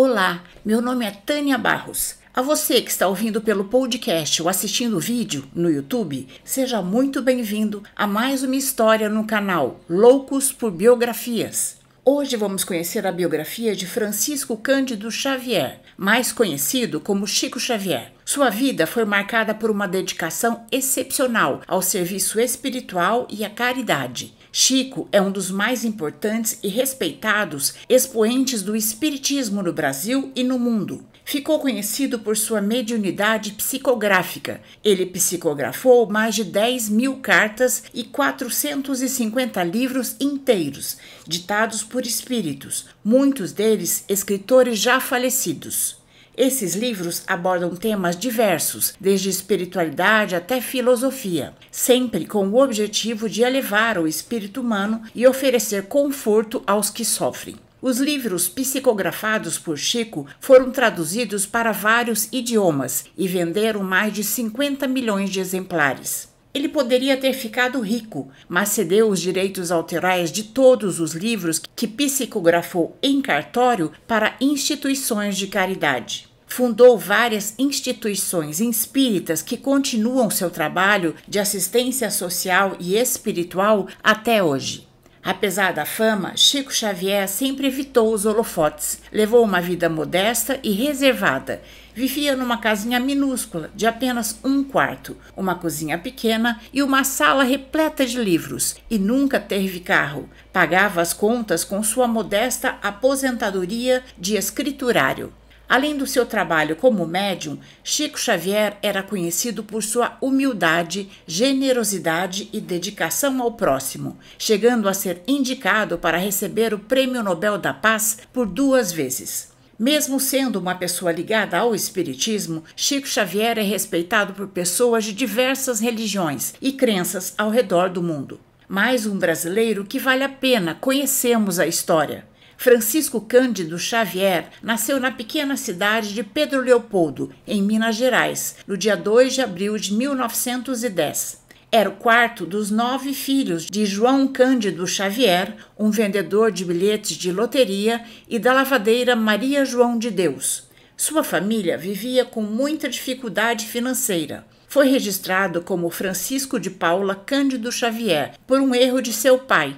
Olá, meu nome é Tânia Barros. A você que está ouvindo pelo podcast ou assistindo o vídeo no YouTube, seja muito bem-vindo a mais uma história no canal Loucos por Biografias. Hoje vamos conhecer a biografia de Francisco Cândido Xavier, mais conhecido como Chico Xavier. Sua vida foi marcada por uma dedicação excepcional ao serviço espiritual e à caridade. Chico é um dos mais importantes e respeitados expoentes do espiritismo no Brasil e no mundo. Ficou conhecido por sua mediunidade psicográfica. Ele psicografou mais de 10 mil cartas e 450 livros inteiros, ditados por espíritos, muitos deles escritores já falecidos. Esses livros abordam temas diversos, desde espiritualidade até filosofia, sempre com o objetivo de elevar o espírito humano e oferecer conforto aos que sofrem. Os livros psicografados por Chico foram traduzidos para vários idiomas e venderam mais de 50 milhões de exemplares. Ele poderia ter ficado rico, mas cedeu os direitos autorais de todos os livros que psicografou em cartório para instituições de caridade fundou várias instituições espíritas que continuam seu trabalho de assistência social e espiritual até hoje. Apesar da fama, Chico Xavier sempre evitou os holofotes, levou uma vida modesta e reservada. Vivia numa casinha minúscula, de apenas um quarto, uma cozinha pequena e uma sala repleta de livros, e nunca teve carro. Pagava as contas com sua modesta aposentadoria de escriturário. Além do seu trabalho como médium, Chico Xavier era conhecido por sua humildade, generosidade e dedicação ao próximo, chegando a ser indicado para receber o Prêmio Nobel da Paz por duas vezes. Mesmo sendo uma pessoa ligada ao Espiritismo, Chico Xavier é respeitado por pessoas de diversas religiões e crenças ao redor do mundo. Mais um brasileiro que vale a pena conhecermos a história. Francisco Cândido Xavier nasceu na pequena cidade de Pedro Leopoldo, em Minas Gerais, no dia 2 de abril de 1910. Era o quarto dos nove filhos de João Cândido Xavier, um vendedor de bilhetes de loteria, e da lavadeira Maria João de Deus. Sua família vivia com muita dificuldade financeira. Foi registrado como Francisco de Paula Cândido Xavier por um erro de seu pai,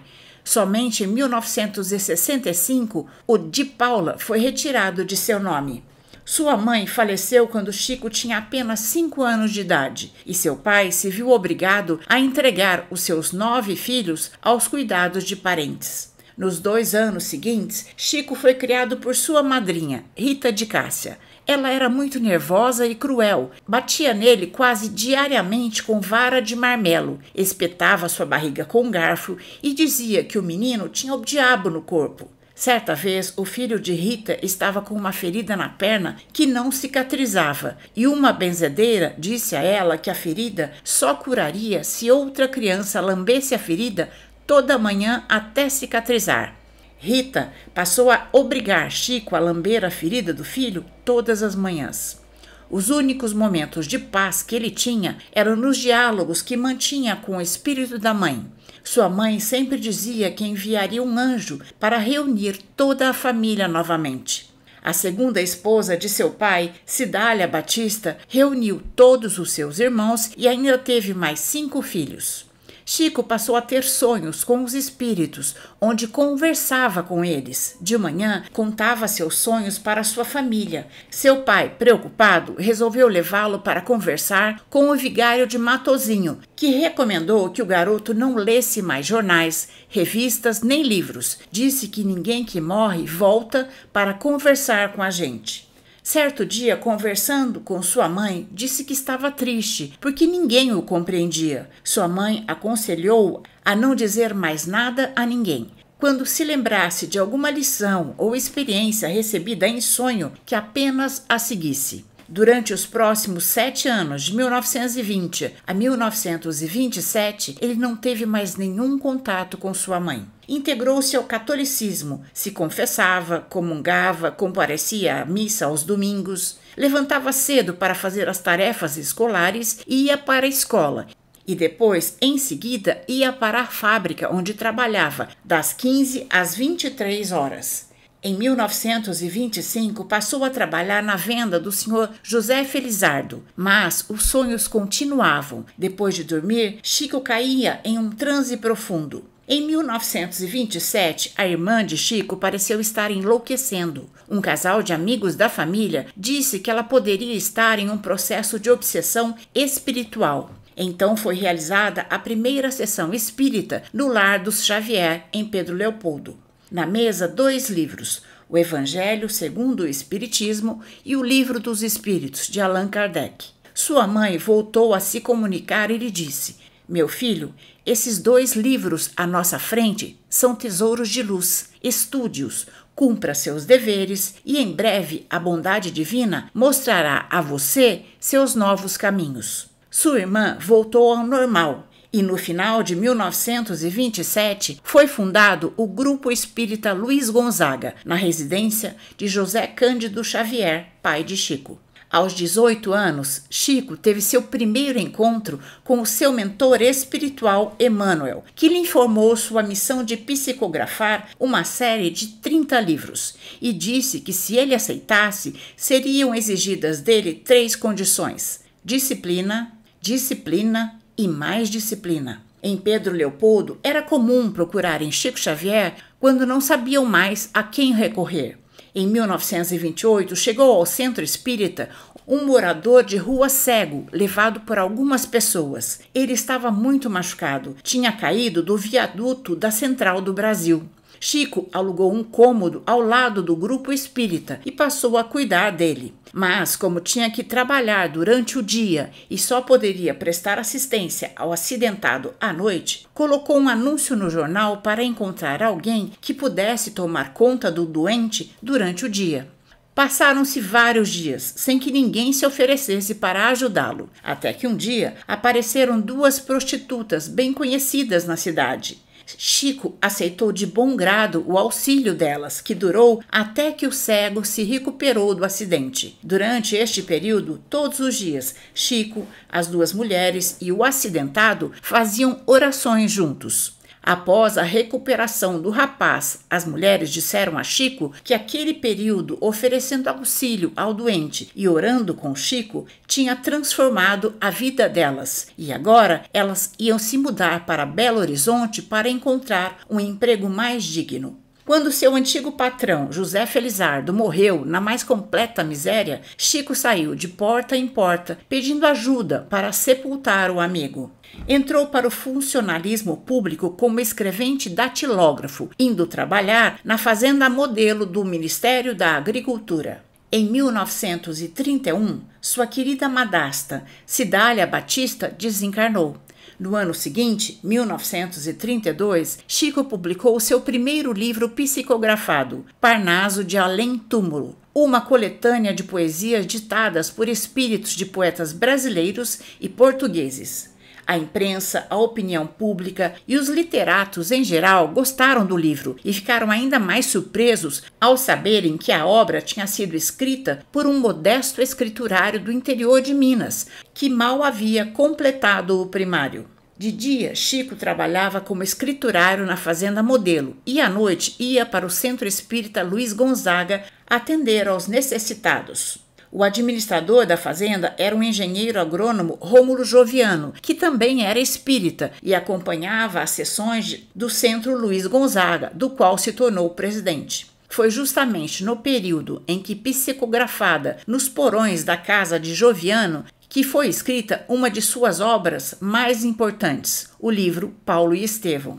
Somente em 1965, o de Paula foi retirado de seu nome. Sua mãe faleceu quando Chico tinha apenas cinco anos de idade e seu pai se viu obrigado a entregar os seus nove filhos aos cuidados de parentes. Nos dois anos seguintes, Chico foi criado por sua madrinha, Rita de Cássia. Ela era muito nervosa e cruel. Batia nele quase diariamente com vara de marmelo, espetava sua barriga com garfo e dizia que o menino tinha o diabo no corpo. Certa vez, o filho de Rita estava com uma ferida na perna que não cicatrizava, e uma benzedeira disse a ela que a ferida só curaria se outra criança lambesse a ferida toda manhã até cicatrizar. Rita passou a obrigar Chico a lamber a ferida do filho todas as manhãs. Os únicos momentos de paz que ele tinha eram nos diálogos que mantinha com o espírito da mãe. Sua mãe sempre dizia que enviaria um anjo para reunir toda a família novamente. A segunda esposa de seu pai, Cidália Batista, reuniu todos os seus irmãos e ainda teve mais cinco filhos. Chico passou a ter sonhos com os espíritos, onde conversava com eles. De manhã, contava seus sonhos para sua família. Seu pai, preocupado, resolveu levá-lo para conversar com o vigário de Matozinho, que recomendou que o garoto não lesse mais jornais, revistas nem livros. Disse que ninguém que morre volta para conversar com a gente. Certo dia, conversando com sua mãe, disse que estava triste porque ninguém o compreendia. Sua mãe aconselhou a não dizer mais nada a ninguém. Quando se lembrasse de alguma lição ou experiência recebida em sonho, que apenas a seguisse. Durante os próximos sete anos, de 1920 a 1927, ele não teve mais nenhum contato com sua mãe integrou-se ao catolicismo, se confessava, comungava, comparecia à missa aos domingos, levantava cedo para fazer as tarefas escolares e ia para a escola. E depois, em seguida, ia para a fábrica onde trabalhava, das 15 às 23 horas. Em 1925, passou a trabalhar na venda do senhor José Felizardo, mas os sonhos continuavam. Depois de dormir, Chico caía em um transe profundo. Em 1927, a irmã de Chico pareceu estar enlouquecendo. Um casal de amigos da família disse que ela poderia estar em um processo de obsessão espiritual. Então foi realizada a primeira sessão espírita no lar dos Xavier, em Pedro Leopoldo. Na mesa, dois livros: O Evangelho segundo o Espiritismo e O Livro dos Espíritos, de Allan Kardec. Sua mãe voltou a se comunicar e lhe disse: Meu filho, esses dois livros à nossa frente são tesouros de luz. Estude-os, cumpra seus deveres e em breve a bondade divina mostrará a você seus novos caminhos. Sua irmã voltou ao normal e no final de 1927 foi fundado o Grupo Espírita Luiz Gonzaga, na residência de José Cândido Xavier, pai de Chico. Aos 18 anos, Chico teve seu primeiro encontro com o seu mentor espiritual Emmanuel, que lhe informou sua missão de psicografar uma série de 30 livros e disse que, se ele aceitasse, seriam exigidas dele três condições: disciplina, disciplina e mais disciplina. Em Pedro Leopoldo, era comum procurarem Chico Xavier quando não sabiam mais a quem recorrer. Em 1928, chegou ao centro espírita um morador de rua cego, levado por algumas pessoas. Ele estava muito machucado, tinha caído do viaduto da Central do Brasil. Chico alugou um cômodo ao lado do grupo espírita e passou a cuidar dele. Mas, como tinha que trabalhar durante o dia e só poderia prestar assistência ao acidentado à noite, colocou um anúncio no jornal para encontrar alguém que pudesse tomar conta do doente durante o dia. Passaram-se vários dias sem que ninguém se oferecesse para ajudá-lo, até que um dia apareceram duas prostitutas bem conhecidas na cidade. Chico aceitou de bom grado o auxílio delas, que durou até que o cego se recuperou do acidente. Durante este período, todos os dias, Chico, as duas mulheres e o acidentado faziam orações juntos. Após a recuperação do rapaz, as mulheres disseram a Chico que aquele período oferecendo auxílio ao doente e orando com Chico tinha transformado a vida delas e agora elas iam se mudar para Belo Horizonte para encontrar um emprego mais digno. Quando seu antigo patrão, José Felizardo, morreu na mais completa miséria, Chico saiu de porta em porta pedindo ajuda para sepultar o amigo. Entrou para o funcionalismo público como escrevente datilógrafo, indo trabalhar na fazenda modelo do Ministério da Agricultura. Em 1931, sua querida madasta, Cidália Batista, desencarnou. No ano seguinte, 1932, Chico publicou seu primeiro livro psicografado, Parnaso de Além Túmulo, uma coletânea de poesias ditadas por espíritos de poetas brasileiros e portugueses. A imprensa, a opinião pública e os literatos em geral gostaram do livro e ficaram ainda mais surpresos ao saberem que a obra tinha sido escrita por um modesto escriturário do interior de Minas, que mal havia completado o primário. De dia, Chico trabalhava como escriturário na Fazenda Modelo e à noite ia para o Centro Espírita Luiz Gonzaga atender aos necessitados. O administrador da fazenda era um engenheiro agrônomo Rômulo Joviano, que também era espírita e acompanhava as sessões do Centro Luiz Gonzaga, do qual se tornou presidente. Foi justamente no período em que psicografada nos porões da casa de Joviano que foi escrita uma de suas obras mais importantes, o livro Paulo e Estevão.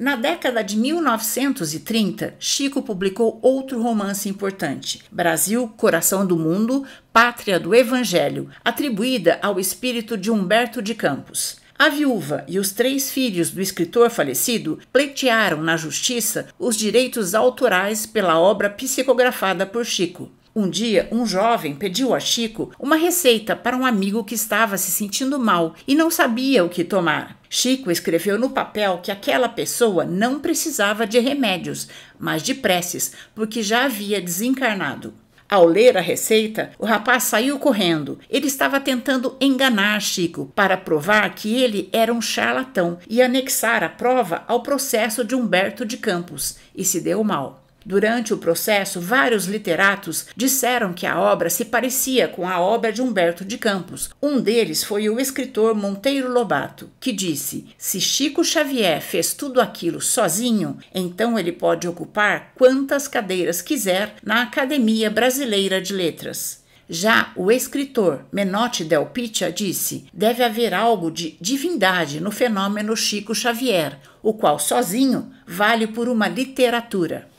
Na década de 1930, Chico publicou outro romance importante, Brasil, Coração do Mundo, Pátria do Evangelho, atribuída ao espírito de Humberto de Campos. A viúva e os três filhos do escritor falecido pleitearam na justiça os direitos autorais pela obra psicografada por Chico. Um dia, um jovem pediu a Chico uma receita para um amigo que estava se sentindo mal e não sabia o que tomar. Chico escreveu no papel que aquela pessoa não precisava de remédios, mas de preces, porque já havia desencarnado. Ao ler a receita, o rapaz saiu correndo. Ele estava tentando enganar Chico para provar que ele era um charlatão e anexar a prova ao processo de Humberto de Campos, e se deu mal. Durante o processo, vários literatos disseram que a obra se parecia com a obra de Humberto de Campos. Um deles foi o escritor Monteiro Lobato, que disse: Se Chico Xavier fez tudo aquilo sozinho, então ele pode ocupar quantas cadeiras quiser na Academia Brasileira de Letras. Já o escritor Menotti Del Piccia disse: deve haver algo de divindade no fenômeno Chico Xavier, o qual sozinho vale por uma literatura.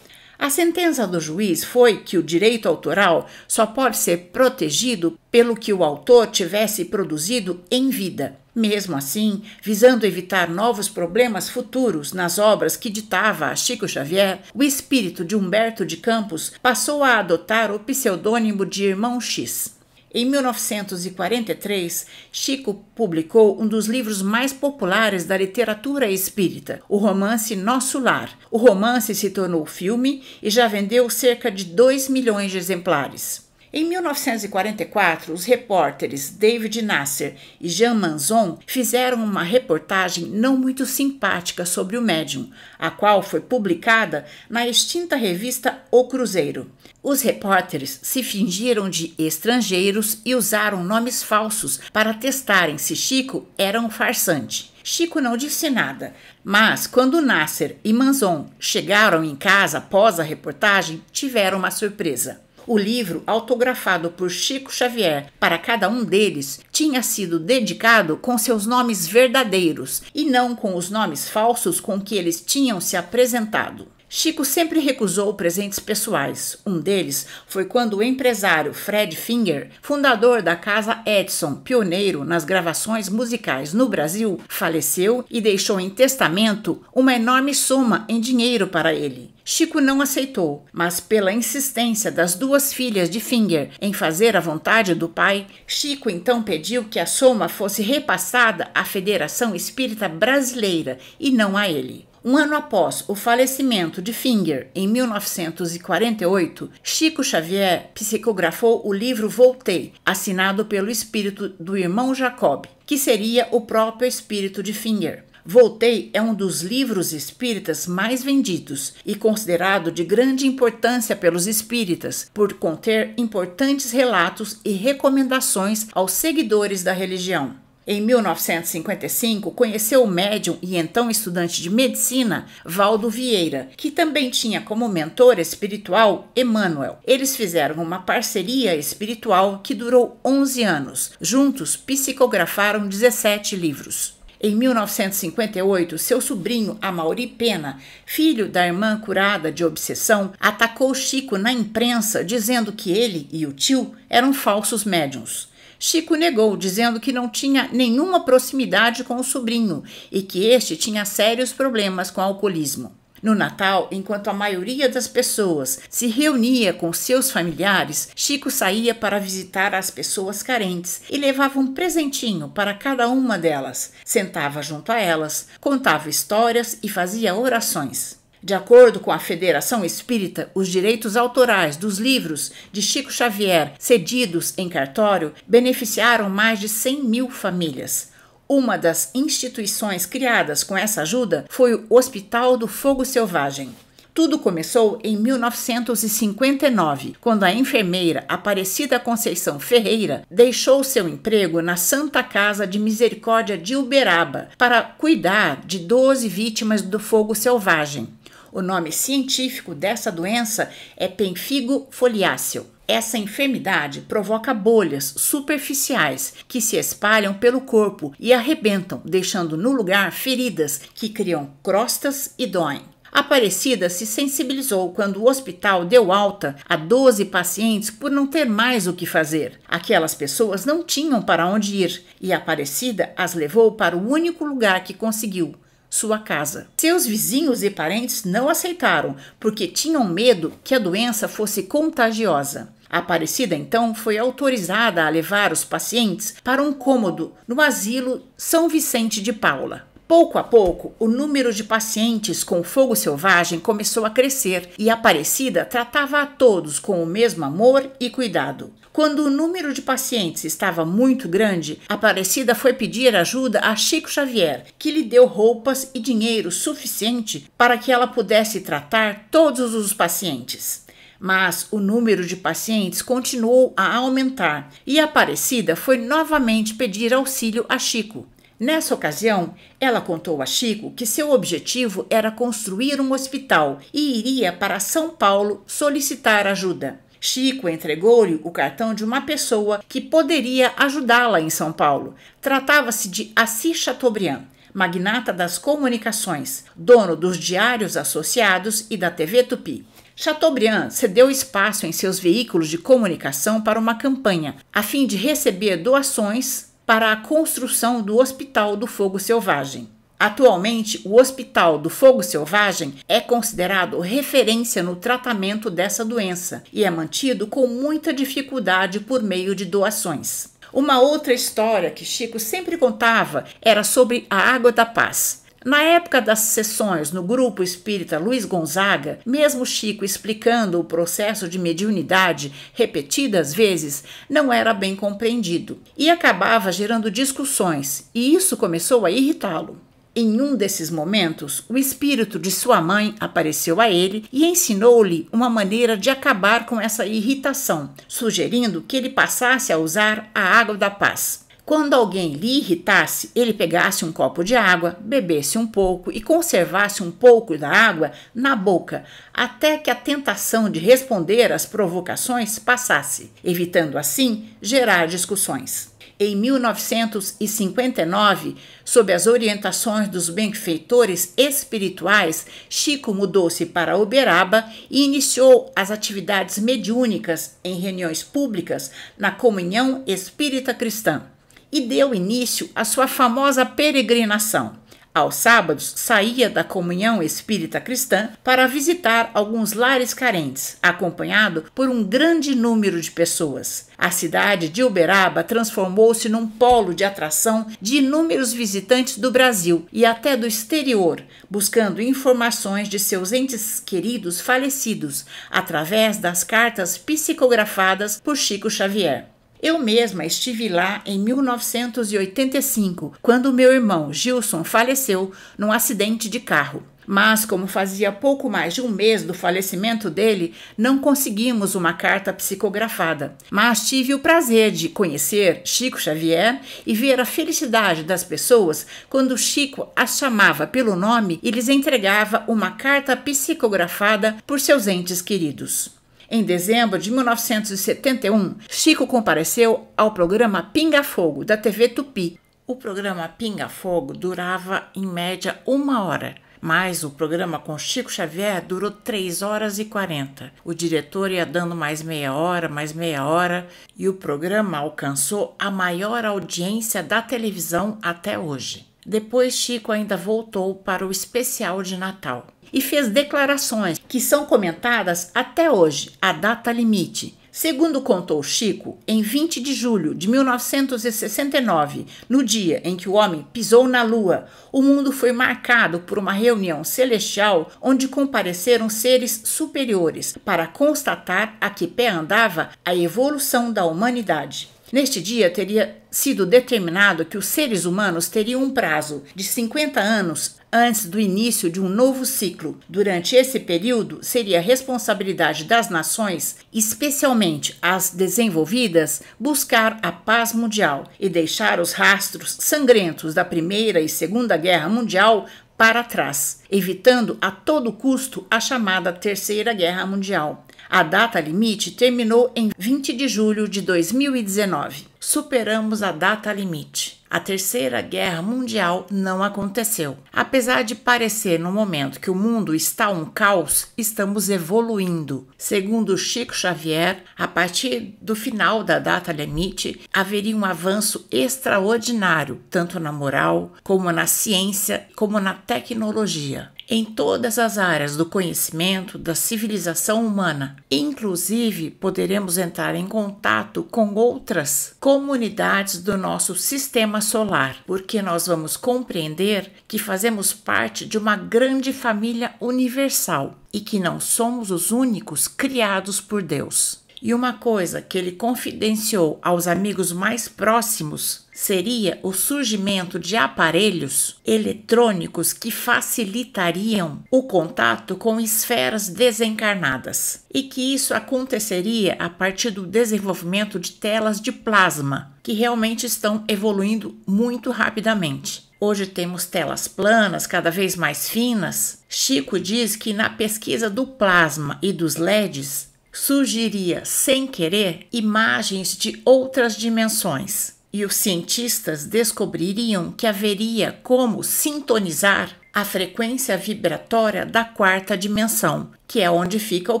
A sentença do juiz foi que o direito autoral só pode ser protegido pelo que o autor tivesse produzido em vida. Mesmo assim, visando evitar novos problemas futuros nas obras que ditava a Chico Xavier, o espírito de Humberto de Campos passou a adotar o pseudônimo de Irmão X. Em 1943, Chico publicou um dos livros mais populares da literatura espírita, o romance Nosso Lar. O romance se tornou filme e já vendeu cerca de 2 milhões de exemplares. Em 1944, os repórteres David Nasser e Jean Manzon fizeram uma reportagem não muito simpática sobre o médium, a qual foi publicada na extinta revista O Cruzeiro. Os repórteres se fingiram de estrangeiros e usaram nomes falsos para testarem se Chico era um farsante. Chico não disse nada, mas quando Nasser e Manzon chegaram em casa após a reportagem, tiveram uma surpresa. O livro, autografado por Chico Xavier para cada um deles, tinha sido dedicado com seus nomes verdadeiros e não com os nomes falsos com que eles tinham se apresentado. Chico sempre recusou presentes pessoais. Um deles foi quando o empresário Fred Finger, fundador da Casa Edson, pioneiro nas gravações musicais no Brasil, faleceu e deixou em testamento uma enorme soma em dinheiro para ele. Chico não aceitou, mas pela insistência das duas filhas de Finger em fazer a vontade do pai, Chico então pediu que a soma fosse repassada à Federação Espírita Brasileira e não a ele. Um ano após o falecimento de Finger, em 1948, Chico Xavier psicografou o livro Voltei, assinado pelo espírito do irmão Jacob, que seria o próprio espírito de Finger. Voltei é um dos livros espíritas mais vendidos e considerado de grande importância pelos espíritas, por conter importantes relatos e recomendações aos seguidores da religião. Em 1955, conheceu o médium e então estudante de medicina Valdo Vieira, que também tinha como mentor espiritual Emmanuel. Eles fizeram uma parceria espiritual que durou 11 anos. Juntos, psicografaram 17 livros. Em 1958, seu sobrinho Amauri Pena, filho da irmã curada de obsessão, atacou Chico na imprensa dizendo que ele e o tio eram falsos médiums. Chico negou, dizendo que não tinha nenhuma proximidade com o sobrinho e que este tinha sérios problemas com alcoolismo. No Natal, enquanto a maioria das pessoas se reunia com seus familiares, Chico saía para visitar as pessoas carentes e levava um presentinho para cada uma delas. Sentava junto a elas, contava histórias e fazia orações. De acordo com a Federação Espírita, os direitos autorais dos livros de Chico Xavier, cedidos em cartório, beneficiaram mais de 100 mil famílias. Uma das instituições criadas com essa ajuda foi o Hospital do Fogo Selvagem. Tudo começou em 1959, quando a enfermeira Aparecida Conceição Ferreira deixou seu emprego na Santa Casa de Misericórdia de Uberaba para cuidar de 12 vítimas do fogo selvagem. O nome científico dessa doença é penfigo foliáceo. Essa enfermidade provoca bolhas superficiais que se espalham pelo corpo e arrebentam, deixando no lugar feridas que criam crostas e doem. Aparecida se sensibilizou quando o hospital deu alta a 12 pacientes por não ter mais o que fazer. Aquelas pessoas não tinham para onde ir e Aparecida as levou para o único lugar que conseguiu sua casa. Seus vizinhos e parentes não aceitaram, porque tinham medo que a doença fosse contagiosa. A Aparecida então foi autorizada a levar os pacientes para um cômodo no asilo São Vicente de Paula. Pouco a pouco, o número de pacientes com fogo selvagem começou a crescer e Aparecida tratava a todos com o mesmo amor e cuidado. Quando o número de pacientes estava muito grande, Aparecida foi pedir ajuda a Chico Xavier, que lhe deu roupas e dinheiro suficiente para que ela pudesse tratar todos os pacientes mas o número de pacientes continuou a aumentar e a Aparecida foi novamente pedir auxílio a Chico. Nessa ocasião, ela contou a Chico que seu objetivo era construir um hospital e iria para São Paulo solicitar ajuda. Chico entregou-lhe o cartão de uma pessoa que poderia ajudá-la em São Paulo. Tratava-se de Assis Chateaubriand, magnata das comunicações, dono dos Diários Associados e da TV Tupi. Chateaubriand cedeu espaço em seus veículos de comunicação para uma campanha, a fim de receber doações para a construção do Hospital do Fogo Selvagem. Atualmente, o Hospital do Fogo Selvagem é considerado referência no tratamento dessa doença e é mantido com muita dificuldade por meio de doações. Uma outra história que Chico sempre contava era sobre a Água da Paz. Na época das sessões no grupo espírita Luiz Gonzaga, mesmo Chico explicando o processo de mediunidade repetidas vezes, não era bem compreendido e acabava gerando discussões, e isso começou a irritá-lo. Em um desses momentos, o espírito de sua mãe apareceu a ele e ensinou-lhe uma maneira de acabar com essa irritação, sugerindo que ele passasse a usar a água da paz. Quando alguém lhe irritasse, ele pegasse um copo de água, bebesse um pouco e conservasse um pouco da água na boca, até que a tentação de responder às provocações passasse, evitando assim gerar discussões. Em 1959, sob as orientações dos benfeitores espirituais, Chico mudou-se para Uberaba e iniciou as atividades mediúnicas em reuniões públicas na Comunhão Espírita Cristã e deu início à sua famosa peregrinação. Aos sábados, saía da comunhão espírita cristã para visitar alguns lares carentes, acompanhado por um grande número de pessoas. A cidade de Uberaba transformou-se num polo de atração de inúmeros visitantes do Brasil e até do exterior, buscando informações de seus entes queridos falecidos através das cartas psicografadas por Chico Xavier. Eu mesma estive lá em 1985, quando meu irmão Gilson faleceu num acidente de carro. Mas, como fazia pouco mais de um mês do falecimento dele, não conseguimos uma carta psicografada. Mas tive o prazer de conhecer Chico Xavier e ver a felicidade das pessoas quando Chico as chamava pelo nome e lhes entregava uma carta psicografada por seus entes queridos. Em dezembro de 1971, Chico compareceu ao programa Pinga Fogo, da TV Tupi. O programa Pinga Fogo durava, em média, uma hora. Mas o programa com Chico Xavier durou 3 horas e 40. O diretor ia dando mais meia hora, mais meia hora, e o programa alcançou a maior audiência da televisão até hoje. Depois, Chico ainda voltou para o especial de Natal e fez declarações que são comentadas até hoje, a data limite. Segundo contou Chico, em 20 de julho de 1969, no dia em que o homem pisou na Lua, o mundo foi marcado por uma reunião celestial onde compareceram seres superiores para constatar a que pé andava a evolução da humanidade. Neste dia teria sido determinado que os seres humanos teriam um prazo de 50 anos antes do início de um novo ciclo. Durante esse período, seria responsabilidade das nações, especialmente as desenvolvidas, buscar a paz mundial e deixar os rastros sangrentos da Primeira e Segunda Guerra Mundial para trás, evitando a todo custo a chamada Terceira Guerra Mundial. A data limite terminou em 20 de julho de 2019. Superamos a data limite. A Terceira Guerra Mundial não aconteceu. Apesar de parecer no momento que o mundo está um caos, estamos evoluindo. Segundo Chico Xavier, a partir do final da data limite, haveria um avanço extraordinário, tanto na moral, como na ciência, como na tecnologia em todas as áreas do conhecimento da civilização humana. Inclusive, poderemos entrar em contato com outras comunidades do nosso sistema solar, porque nós vamos compreender que fazemos parte de uma grande família universal e que não somos os únicos criados por Deus. E uma coisa que ele confidenciou aos amigos mais próximos seria o surgimento de aparelhos eletrônicos que facilitariam o contato com esferas desencarnadas, e que isso aconteceria a partir do desenvolvimento de telas de plasma, que realmente estão evoluindo muito rapidamente. Hoje temos telas planas, cada vez mais finas. Chico diz que na pesquisa do plasma e dos LEDs surgiria sem querer imagens de outras dimensões e os cientistas descobririam que haveria como sintonizar a frequência vibratória da quarta dimensão, que é onde fica o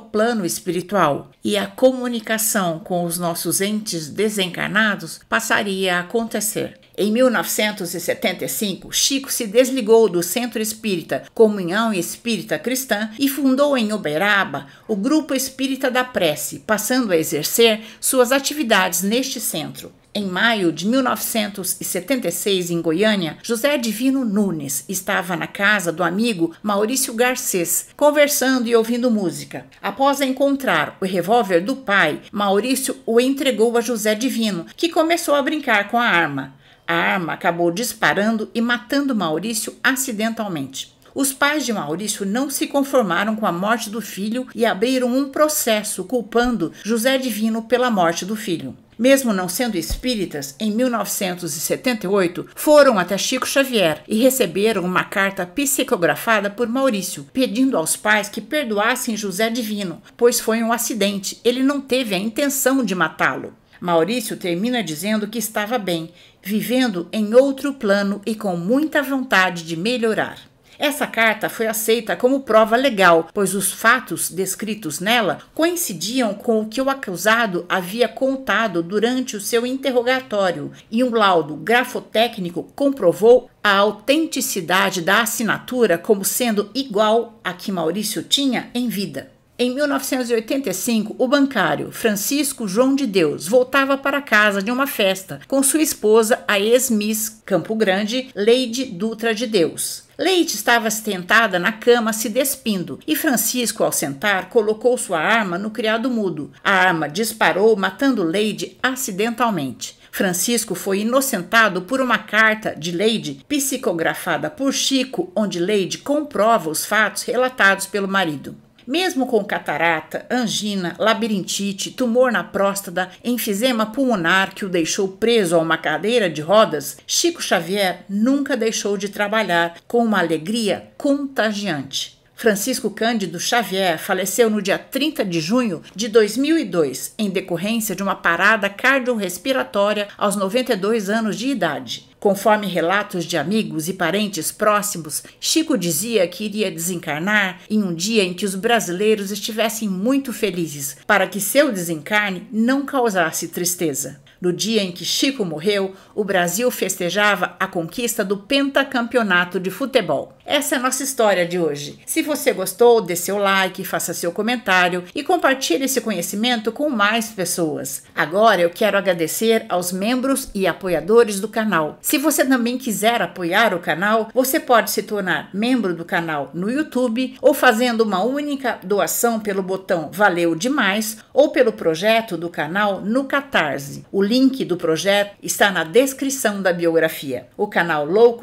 plano espiritual, e a comunicação com os nossos entes desencarnados passaria a acontecer. Em 1975, Chico se desligou do Centro Espírita Comunhão Espírita Cristã e fundou em Uberaba o Grupo Espírita da Prece, passando a exercer suas atividades neste centro. Em maio de 1976, em Goiânia, José Divino Nunes estava na casa do amigo Maurício Garcês, conversando e ouvindo música. Após encontrar o revólver do pai, Maurício o entregou a José Divino, que começou a brincar com a arma. A arma acabou disparando e matando Maurício acidentalmente. Os pais de Maurício não se conformaram com a morte do filho e abriram um processo culpando José Divino pela morte do filho. Mesmo não sendo espíritas, em 1978 foram até Chico Xavier e receberam uma carta psicografada por Maurício, pedindo aos pais que perdoassem José Divino, pois foi um acidente, ele não teve a intenção de matá-lo. Maurício termina dizendo que estava bem, vivendo em outro plano e com muita vontade de melhorar. Essa carta foi aceita como prova legal, pois os fatos descritos nela coincidiam com o que o acusado havia contado durante o seu interrogatório, e um laudo grafotécnico comprovou a autenticidade da assinatura como sendo igual à que Maurício tinha em vida. Em 1985, o bancário Francisco João de Deus voltava para casa de uma festa com sua esposa, a ex-miss Campo Grande, Leide Dutra de Deus. Leite estava sentada na cama se despindo e Francisco, ao sentar, colocou sua arma no criado mudo. A arma disparou, matando Leide acidentalmente. Francisco foi inocentado por uma carta de Leide psicografada por Chico, onde Leide comprova os fatos relatados pelo marido. Mesmo com catarata, angina, labirintite, tumor na próstata, enfisema pulmonar que o deixou preso a uma cadeira de rodas, Chico Xavier nunca deixou de trabalhar com uma alegria contagiante. Francisco Cândido Xavier faleceu no dia 30 de junho de 2002, em decorrência de uma parada cardiorrespiratória aos 92 anos de idade. Conforme relatos de amigos e parentes próximos, Chico dizia que iria desencarnar em um dia em que os brasileiros estivessem muito felizes, para que seu desencarne não causasse tristeza. No dia em que Chico morreu, o Brasil festejava a conquista do pentacampeonato de futebol. Essa é a nossa história de hoje. Se você gostou, dê seu like, faça seu comentário e compartilhe esse conhecimento com mais pessoas. Agora eu quero agradecer aos membros e apoiadores do canal. Se você também quiser apoiar o canal, você pode se tornar membro do canal no YouTube ou fazendo uma única doação pelo botão Valeu Demais ou pelo projeto do canal no Catarse. O link do projeto está na descrição da biografia. O canal louco.